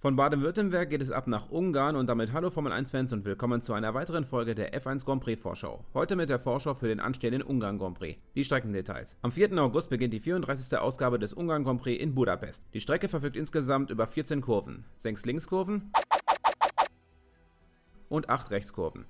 Von Baden-Württemberg geht es ab nach Ungarn und damit hallo Formel 1 Fans und willkommen zu einer weiteren Folge der F1 Grand Prix Vorschau. Heute mit der Vorschau für den anstehenden Ungarn Grand Prix. Die Streckendetails. Am 4. August beginnt die 34. Ausgabe des Ungarn Grand Prix in Budapest. Die Strecke verfügt insgesamt über 14 Kurven. 6 Linkskurven und 8 Rechtskurven.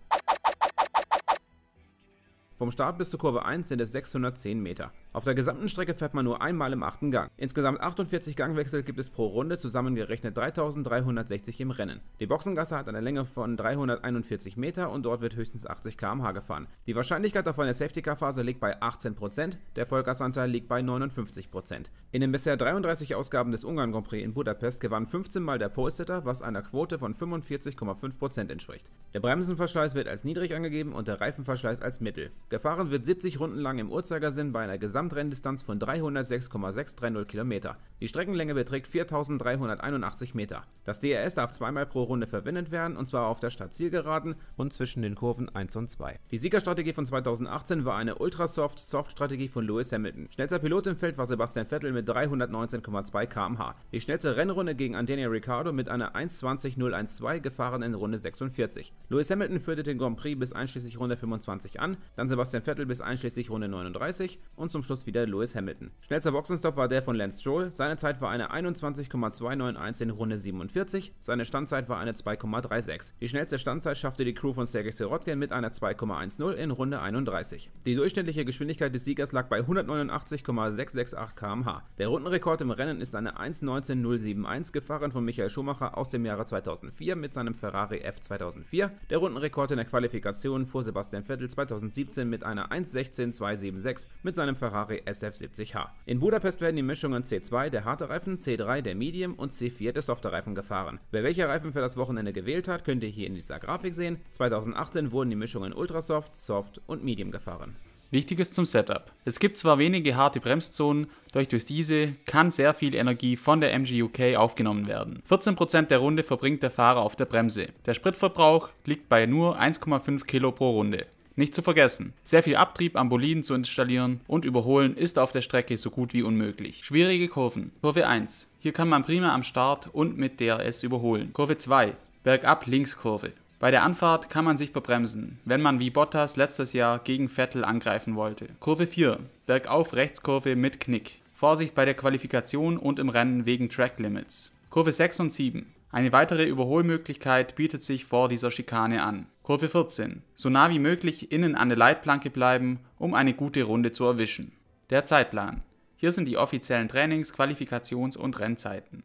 Vom Start bis zur Kurve 1 sind es 610 Meter. Auf der gesamten Strecke fährt man nur einmal im achten Gang. Insgesamt 48 Gangwechsel gibt es pro Runde, zusammengerechnet 3360 im Rennen. Die Boxengasse hat eine Länge von 341 Meter und dort wird höchstens 80 km/h gefahren. Die Wahrscheinlichkeit auf eine Safety-Car-Phase liegt bei 18%, der Vollgasanteil liegt bei 59%. In den bisher 33 Ausgaben des Ungarn Grand Prix in Budapest gewann 15 Mal der Polesitter, was einer Quote von 45,5% entspricht. Der Bremsenverschleiß wird als niedrig angegeben und der Reifenverschleiß als mittel. Gefahren wird 70 Runden lang im Uhrzeigersinn bei einer gesamten Gesamtrenndistanz von 306,630 Kilometer. Die Streckenlänge beträgt 4.381 Meter. Das DRS darf zweimal pro Runde verwendet werden und zwar auf der Stadt Zielgeraden und zwischen den Kurven 1 und 2. Die Siegerstrategie von 2018 war eine Ultrasoft-Soft-Strategie von Lewis Hamilton. Schnellster Pilot im Feld war Sebastian Vettel mit 319,2 km/h. Die schnellste Rennrunde gegen Antonio Ricciardo mit einer 1.20.012 gefahren in Runde 46. Lewis Hamilton führte den Grand Prix bis einschließlich Runde 25 an, dann Sebastian Vettel bis einschließlich Runde 39 und zum Schluss wieder Lewis Hamilton. Schnellster Boxenstopp war der von Lance Stroll. Seine Zeit war eine 21,291 in Runde 47. Seine Standzeit war eine 2,36. Die schnellste Standzeit schaffte die Crew von Sergei Sirotkin mit einer 2,10 in Runde 31. Die durchschnittliche Geschwindigkeit des Siegers lag bei 189,668 km/h. Der Rundenrekord im Rennen ist eine 1.19.071 gefahren von Michael Schumacher aus dem Jahre 2004 mit seinem Ferrari F2004. Der Rundenrekord in der Qualifikation fuhr Sebastian Vettel 2017 mit einer 1.16.276 mit seinem Ferrari Ferrari SF70H. In Budapest werden die Mischungen C2 der harte Reifen, C3 der Medium und C4 der softe Reifen gefahren. Wer welcher Reifen für das Wochenende gewählt hat, könnt ihr hier in dieser Grafik sehen. 2018 wurden die Mischungen Ultrasoft, Soft und Medium gefahren. Wichtiges zum Setup. Es gibt zwar wenige harte Bremszonen, doch durch diese kann sehr viel Energie von der MG UK aufgenommen werden. 14% der Runde verbringt der Fahrer auf der Bremse. Der Spritverbrauch liegt bei nur 1,5 Kilo pro Runde. Nicht zu vergessen, sehr viel Abtrieb am Boliden zu installieren und überholen ist auf der Strecke so gut wie unmöglich. Schwierige Kurven. Kurve 1. Hier kann man prima am Start und mit DRS überholen. Kurve 2. Bergab Linkskurve. Bei der Anfahrt kann man sich verbremsen, wenn man wie Bottas letztes Jahr gegen Vettel angreifen wollte. Kurve 4. Bergauf Rechtskurve mit Knick. Vorsicht bei der Qualifikation und im Rennen wegen Track Limits. Kurve 6 und 7. Eine weitere Überholmöglichkeit bietet sich vor dieser Schikane an. Kurve 14. So nah wie möglich innen an der Leitplanke bleiben, um eine gute Runde zu erwischen. Der Zeitplan. Hier sind die offiziellen Trainings Qualifikations und Rennzeiten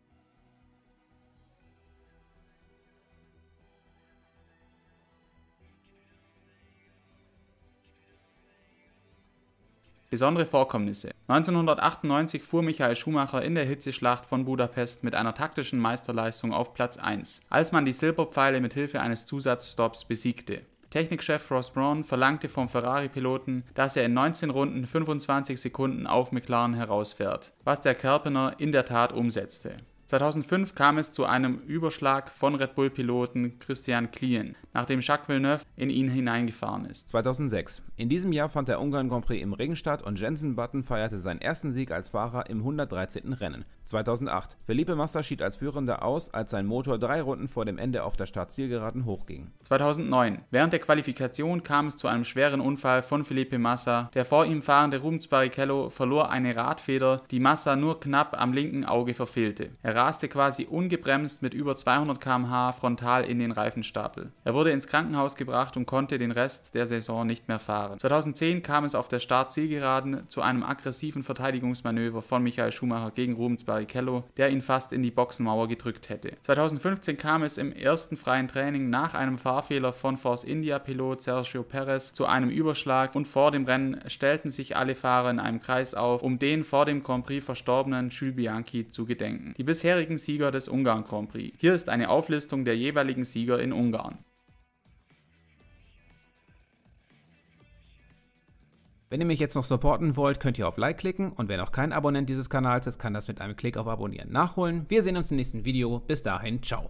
Besondere Vorkommnisse 1998 fuhr Michael Schumacher in der Hitzeschlacht von Budapest mit einer taktischen Meisterleistung auf Platz 1, als man die Silberpfeile mit Hilfe eines Zusatzstopps besiegte. Technikchef Ross Brawn verlangte vom Ferrari-Piloten, dass er in 19 Runden 25 Sekunden auf McLaren herausfährt, was der Kerpener in der Tat umsetzte 2005 kam es zu einem Überschlag von Red Bull-Piloten Christian Klien, nachdem Jacques Villeneuve in ihn hineingefahren ist. 2006. In diesem Jahr fand der Ungarn Grand Prix im Regen statt und Jensen Button feierte seinen ersten Sieg als Fahrer im 113. Rennen. 2008. Felipe Massa schied als Führender aus, als sein Motor drei Runden vor dem Ende auf der Startzielgeraden hochging. 2009. Während der Qualifikation kam es zu einem schweren Unfall von Felipe Massa. Der vor ihm fahrende Rubens Barrichello verlor eine Radfeder, die Massa nur knapp am linken Auge verfehlte. Er raste quasi ungebremst mit über 200 km/h frontal in den Reifenstapel. Er wurde ins Krankenhaus gebracht und konnte den Rest der Saison nicht mehr fahren. 2010 kam es auf der Startzielgeraden zu einem aggressiven Verteidigungsmanöver von Michael Schumacher gegen Rubens Barrichello, der ihn fast in die Boxenmauer gedrückt hätte. 2015 kam es im ersten freien Training nach einem Fahrfehler von Force India-Pilot Sergio Perez zu einem Überschlag und vor dem Rennen stellten sich alle Fahrer in einem Kreis auf, um den vor dem Grand Prix verstorbenen Jules Bianchi zu gedenken. Die bisher bisherigen Sieger des Ungarn Grand Prix. Hier ist eine Auflistung der jeweiligen Sieger in Ungarn. Wenn ihr mich jetzt noch supporten wollt, könnt ihr auf Like klicken und wer noch kein Abonnent dieses Kanals ist, kann das mit einem Klick auf Abonnieren nachholen. Wir sehen uns im nächsten Video. Bis dahin, ciao.